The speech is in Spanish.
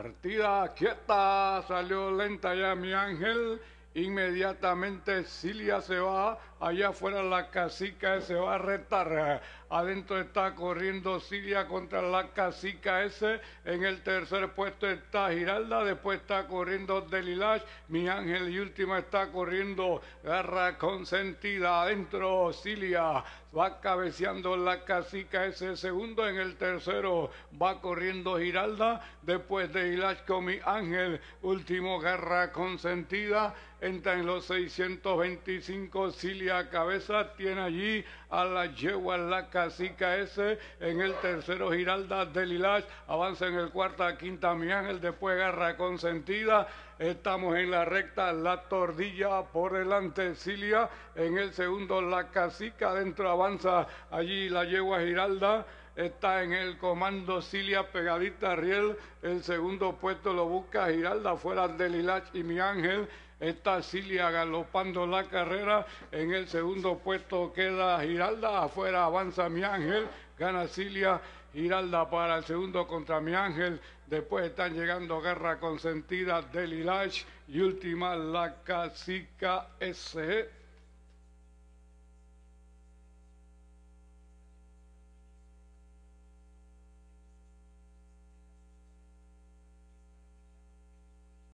Partida quieta, salió lenta ya mi ángel Inmediatamente Cilia se va, allá afuera la casica se va a retar. Adentro está corriendo Cilia contra la casica S. En el tercer puesto está Giralda, después está corriendo Delilash, mi ángel y última está corriendo Garra Consentida. Adentro Cilia va cabeceando la casica S. Segundo en el tercero va corriendo Giralda, después de con mi ángel, último Garra Consentida entra en los 625 Cilia Cabeza, tiene allí a la yegua la cacica S, en el tercero Giralda del avanza en el cuarta Quinta Mi Ángel, después Garra Consentida, estamos en la recta La Tordilla por delante Cilia, en el segundo La Cacica, adentro avanza allí la yegua Giralda, está en el comando Cilia pegadita Riel. El segundo puesto lo busca Giralda afuera del y mi ángel. Está Cilia galopando la carrera. En el segundo puesto queda Giralda. Afuera avanza mi ángel. Gana Cilia. Giralda para el segundo contra mi ángel. Después están llegando Guerra Consentida, Delilach y última la cacica S. E.